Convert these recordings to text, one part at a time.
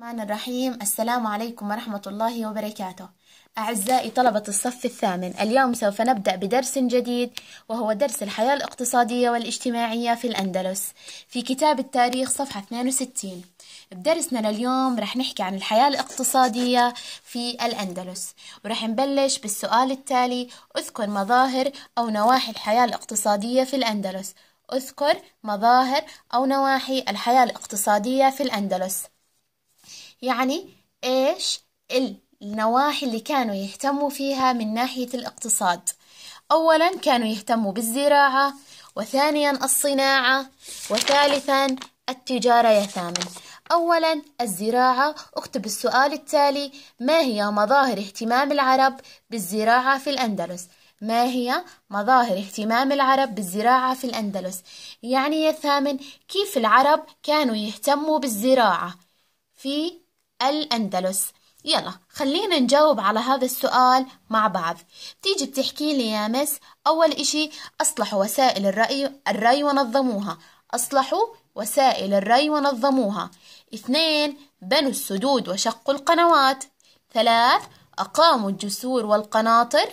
الرحمن الرحيم السلام عليكم ورحمة الله وبركاته أعزائي طلبة الصف الثامن اليوم سوف نبدأ بدرس جديد وهو درس الحياة الاقتصادية والاجتماعية في الأندلس في كتاب التاريخ صفحة 62 بدرسنا لليوم رح نحكي عن الحياة الاقتصادية في الأندلس ورح نبلش بالسؤال التالي اذكر مظاهر أو نواحي الحياة الاقتصادية في الأندلس اذكر مظاهر أو نواحي الحياة الاقتصادية في الأندلس يعني إيش النواحي اللي كانوا يهتموا فيها من ناحية الاقتصاد أولا كانوا يهتموا بالزراعة وثانيا الصناعة وثالثا التجارة يا ثامن أولا الزراعة اكتب السؤال التالي ما هي مظاهر اهتمام العرب بالزراعة في الأندلس ما هي مظاهر اهتمام العرب بالزراعة في الأندلس يعني يا ثامن كيف العرب كانوا يهتموا بالزراعة في الأندلس يلا خلينا نجاوب على هذا السؤال مع بعض تيجي بتحكي لي يا مس أول إشي أصلحوا وسائل الرأي, الري ونظموها أصلحوا وسائل الري ونظموها اثنين بنوا السدود وشقوا القنوات ثلاث أقاموا الجسور والقناطر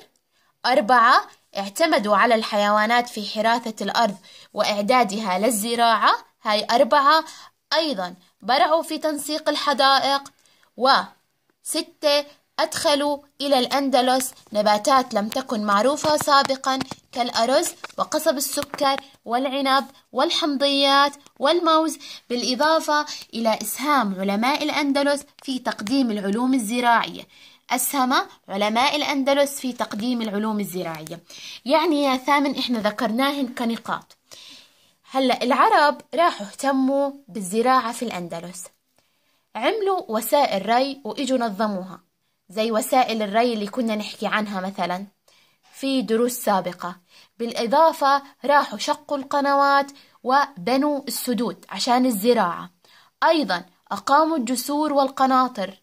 أربعة اعتمدوا على الحيوانات في حراثة الأرض وإعدادها للزراعة هاي أربعة أيضا برعوا في تنسيق الحدائق وستة أدخلوا إلى الأندلس نباتات لم تكن معروفة سابقا كالأرز وقصب السكر والعنب والحمضيات والموز بالإضافة إلى إسهام علماء الأندلس في تقديم العلوم الزراعية أسهم علماء الأندلس في تقديم العلوم الزراعية يعني يا ثامن إحنا ذكرناهن كنقاط هلأ العرب راحوا اهتموا بالزراعة في الأندلس عملوا وسائل ري وإجوا نظموها زي وسائل الري اللي كنا نحكي عنها مثلا في دروس سابقة بالإضافة راحوا شقوا القنوات وبنوا السدود عشان الزراعة أيضا أقاموا الجسور والقناطر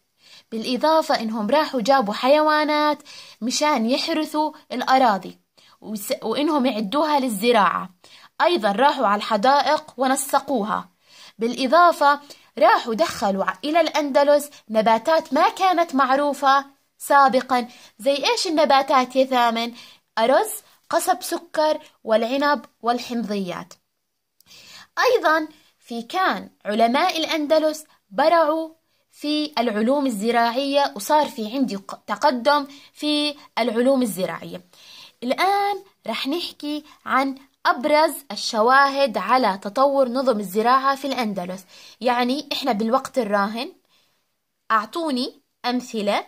بالإضافة إنهم راحوا جابوا حيوانات مشان يحرثوا الأراضي وإنهم يعدوها للزراعة أيضا راحوا على الحدائق ونسقوها بالإضافة راحوا دخلوا إلى الأندلس نباتات ما كانت معروفة سابقا زي إيش النباتات يا ثامن أرز قصب سكر والعنب والحمضيات أيضا في كان علماء الأندلس برعوا في العلوم الزراعية وصار في عندي تقدم في العلوم الزراعية الآن رح نحكي عن أبرز الشواهد على تطور نظم الزراعة في الأندلس يعني إحنا بالوقت الراهن أعطوني أمثلة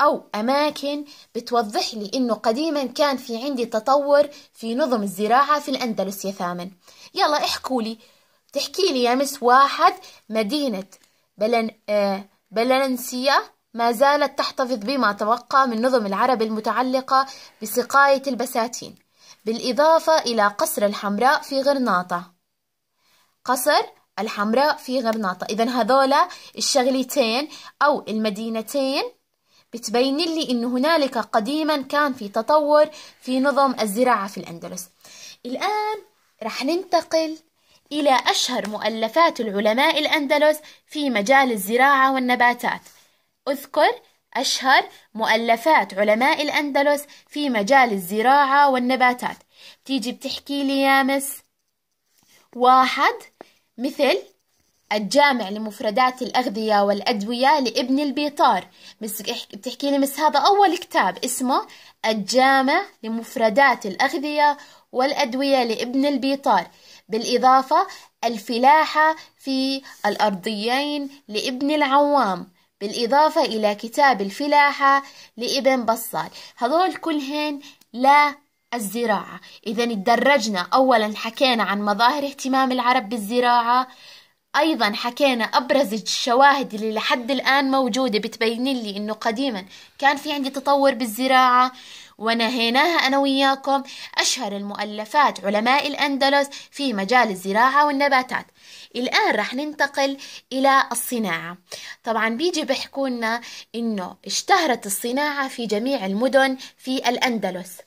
أو أماكن بتوضح لي إنه قديما كان في عندي تطور في نظم الزراعة في الأندلس يا ثامن يلا احكوا لي تحكي لي يا مس واحد مدينة بلن... آه بلنسيا ما زالت تحتفظ بما تبقى من نظم العرب المتعلقة بسقاية البساتين بالإضافة إلى قصر الحمراء في غرناطة قصر الحمراء في غرناطة إذا هذولا الشغلتين أو المدينتين بتبين لي أن هنالك قديما كان في تطور في نظم الزراعة في الأندلس الآن رح ننتقل إلى أشهر مؤلفات العلماء الأندلس في مجال الزراعة والنباتات أذكر أشهر مؤلفات علماء الأندلس في مجال الزراعة والنباتات بتيجي بتحكي لي يا مس واحد مثل الجامع لمفردات الأغذية والأدوية لابن البيطار بتحكي لي مس هذا أول كتاب اسمه الجامع لمفردات الأغذية والأدوية لابن البيطار بالإضافة الفلاحة في الأرضيين لابن العوام بالإضافة إلى كتاب الفلاحة لابن بصال هذول كلهن لا الزراعة إذا تدرجنا أولا حكينا عن مظاهر اهتمام العرب بالزراعة أيضا حكينا أبرز الشواهد اللي لحد الآن موجودة بتبين لي إنه قديما كان في عندي تطور بالزراعة ونهيناها أنا وياكم أشهر المؤلفات علماء الأندلس في مجال الزراعة والنباتات الآن رح ننتقل إلى الصناعة طبعا بيجي بيحكوا لنا إنه اشتهرت الصناعة في جميع المدن في الأندلس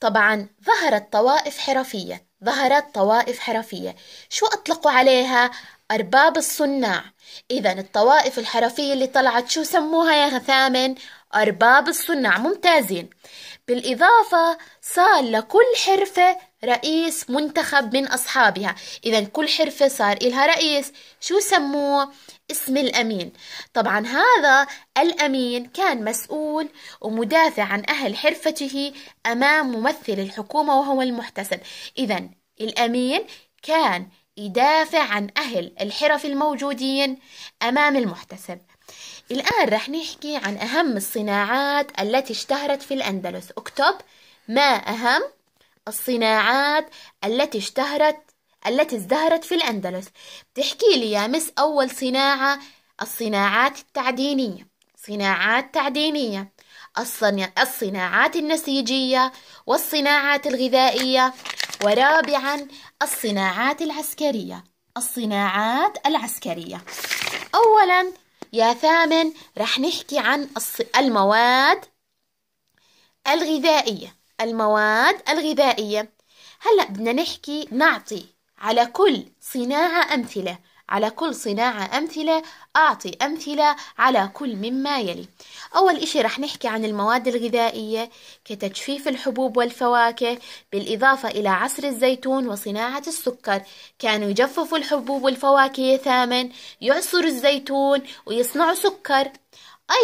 طبعا ظهرت طوائف حرفية ظهرت طوائف حرفية شو أطلقوا عليها أرباب الصناع إذا الطوائف الحرفية اللي طلعت شو سموها يا ثامن أرباب الصناع ممتازين بالإضافة صار لكل حرفة رئيس منتخب من أصحابها إذا كل حرفة صار إلها رئيس شو سموه؟ اسم الأمين طبعا هذا الأمين كان مسؤول ومدافع عن أهل حرفته أمام ممثل الحكومة وهو المحتسب إذا الأمين كان يدافع عن أهل الحرف الموجودين أمام المحتسب الآن رح نحكي عن أهم الصناعات التي اشتهرت في الأندلس اكتب ما أهم الصناعات التي اشتهرت التي ازدهرت في الأندلس بتحكي لي يا مس أول صناعة الصناعات التعدينية صناعات تعدينية الصناع... الصناعات النسيجية والصناعات الغذائية ورابعا الصناعات العسكرية الصناعات العسكرية أولا يا ثامن رح نحكي عن المواد الغذائية المواد الغذائية هلأ بدنا نحكي نعطي على كل صناعة أمثلة على كل صناعة أمثلة أعطي أمثلة على كل مما يلي أول إشي رح نحكي عن المواد الغذائية كتجفيف الحبوب والفواكه بالإضافة إلى عصر الزيتون وصناعة السكر كانوا يجففوا الحبوب والفواكه ثامن يعصروا الزيتون ويصنعوا سكر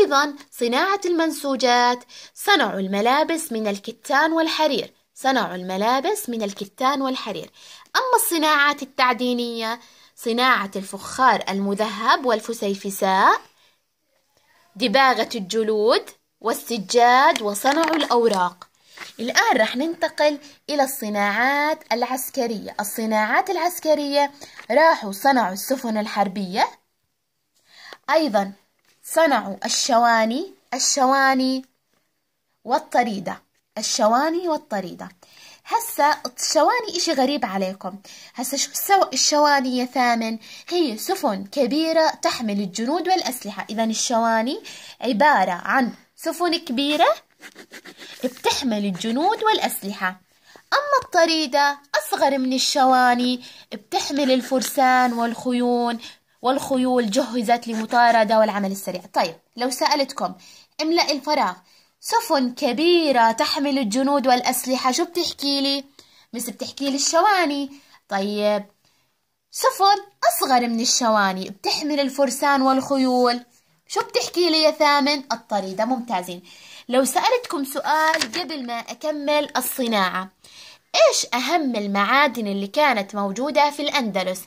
أيضا صناعة المنسوجات صنعوا الملابس من الكتان والحرير صنعوا الملابس من الكتان والحرير أما الصناعات التعدينية صناعة الفخار المذهب والفسيفساء دباغة الجلود والسجاد وصنع الأوراق الآن رح ننتقل إلى الصناعات العسكرية الصناعات العسكرية راحوا صنعوا السفن الحربية أيضا صنعوا الشواني الشواني والطريدة الشواني والطريدة هسا الشواني إشي غريب عليكم هسا شو سوى الشواني يا ثامن هي سفن كبيرة تحمل الجنود والأسلحة إذا الشواني عبارة عن سفن كبيرة بتحمل الجنود والأسلحة أما الطريدة أصغر من الشواني بتحمل الفرسان والخيون والخيول جهزت لمطاردة والعمل السريع طيب لو سألتكم املأ الفراغ سفن كبيرة تحمل الجنود والأسلحة شو بتحكي لي؟ مس بتحكي لي الشواني طيب سفن أصغر من الشواني بتحمل الفرسان والخيول شو بتحكي لي يا ثامن؟ الطريدة ممتازين لو سألتكم سؤال قبل ما أكمل الصناعة إيش أهم المعادن اللي كانت موجودة في الأندلس؟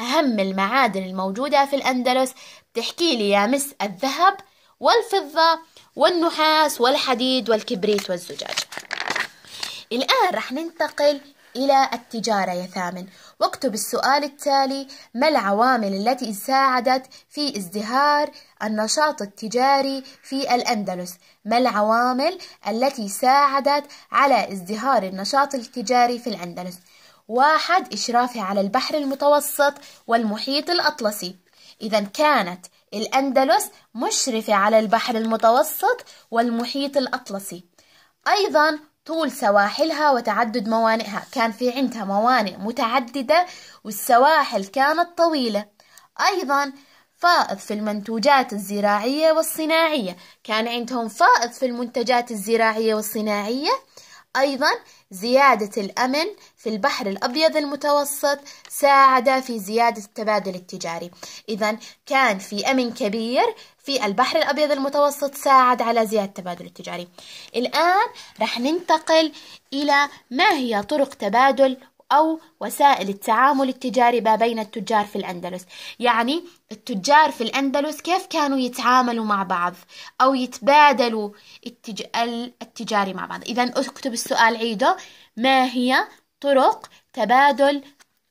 أهم المعادن الموجودة في الأندلس بتحكي لي يا مس الذهب والفضة والنحاس والحديد والكبريت والزجاج الآن رح ننتقل إلى التجارة يا ثامن واكتب السؤال التالي ما العوامل التي ساعدت في ازدهار النشاط التجاري في الأندلس ما العوامل التي ساعدت على ازدهار النشاط التجاري في الأندلس واحد إشرافها على البحر المتوسط والمحيط الأطلسي إذا كانت الأندلس مشرفة على البحر المتوسط والمحيط الأطلسي أيضا طول سواحلها وتعدد موانئها كان في عندها موانئ متعددة والسواحل كانت طويلة أيضا فائض في المنتوجات الزراعية والصناعية كان عندهم فائض في المنتجات الزراعية والصناعية أيضا زيادة الأمن في البحر الأبيض المتوسط ساعد في زيادة التبادل التجاري إذا كان في أمن كبير في البحر الأبيض المتوسط ساعد على زيادة التبادل التجاري الآن رح ننتقل إلى ما هي طرق تبادل أو وسائل التعامل التجاري ما بين التجار في الأندلس يعني التجار في الأندلس كيف كانوا يتعاملوا مع بعض أو يتبادلوا التج... التجاري مع بعض إذا أكتب السؤال عيده ما هي طرق تبادل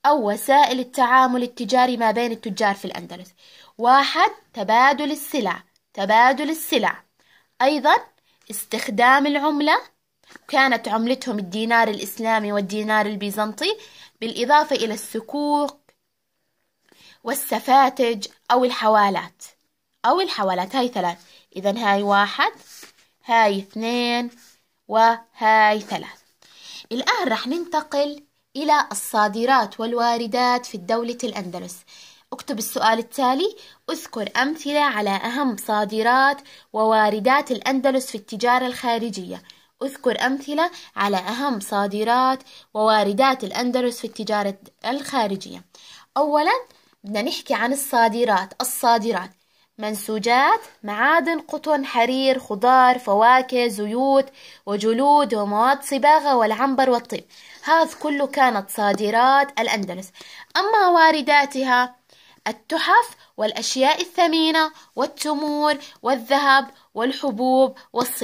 أو وسائل التعامل التجاري ما بين التجار في الأندلس واحد تبادل السلع تبادل السلع أيضا استخدام العملة كانت عملتهم الدينار الإسلامي والدينار البيزنطي بالإضافة إلى السكوك والسفاتج أو الحوالات أو الحوالات هاي ثلاث إذا هاي واحد هاي اثنين وهاي ثلاث الآن رح ننتقل إلى الصادرات والواردات في دولة الأندلس اكتب السؤال التالي اذكر أمثلة على أهم صادرات وواردات الأندلس في التجارة الخارجية أذكر أمثلة على أهم صادرات وواردات الأندلس في التجارة الخارجية أولا بدنا نحكي عن الصادرات الصادرات منسوجات معادن قطن حرير خضار فواكه زيوت وجلود ومواد صباغة والعنبر والطيب هذا كله كانت صادرات الأندلس أما وارداتها التحف والأشياء الثمينة والتمور والذهب والحبوب والصبا